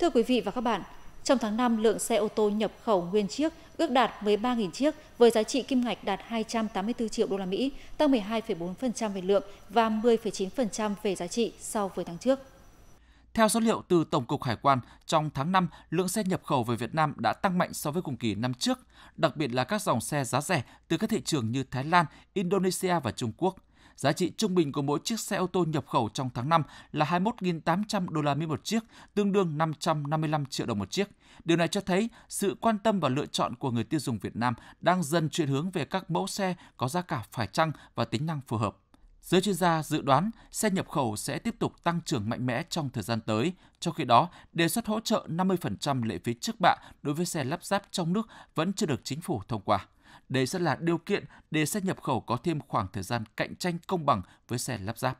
Thưa quý vị và các bạn, trong tháng 5, lượng xe ô tô nhập khẩu nguyên chiếc ước đạt 13.000 chiếc với giá trị kim ngạch đạt 284 triệu đô la Mỹ, tăng 12,4% về lượng và 10,9% về giá trị so với tháng trước. Theo số liệu từ Tổng cục Hải quan, trong tháng 5, lượng xe nhập khẩu về Việt Nam đã tăng mạnh so với cùng kỳ năm trước, đặc biệt là các dòng xe giá rẻ từ các thị trường như Thái Lan, Indonesia và Trung Quốc – Giá trị trung bình của mỗi chiếc xe ô tô nhập khẩu trong tháng 5 là 21.800 đô la Mỹ một chiếc, tương đương 555 triệu đồng một chiếc. Điều này cho thấy sự quan tâm và lựa chọn của người tiêu dùng Việt Nam đang dần chuyển hướng về các mẫu xe có giá cả phải chăng và tính năng phù hợp. Giới chuyên gia dự đoán xe nhập khẩu sẽ tiếp tục tăng trưởng mạnh mẽ trong thời gian tới. Trong khi đó, đề xuất hỗ trợ 50% lệ phí trước bạ đối với xe lắp ráp trong nước vẫn chưa được chính phủ thông qua. Đây sẽ là điều kiện để xe nhập khẩu có thêm khoảng thời gian cạnh tranh công bằng với xe lắp ráp.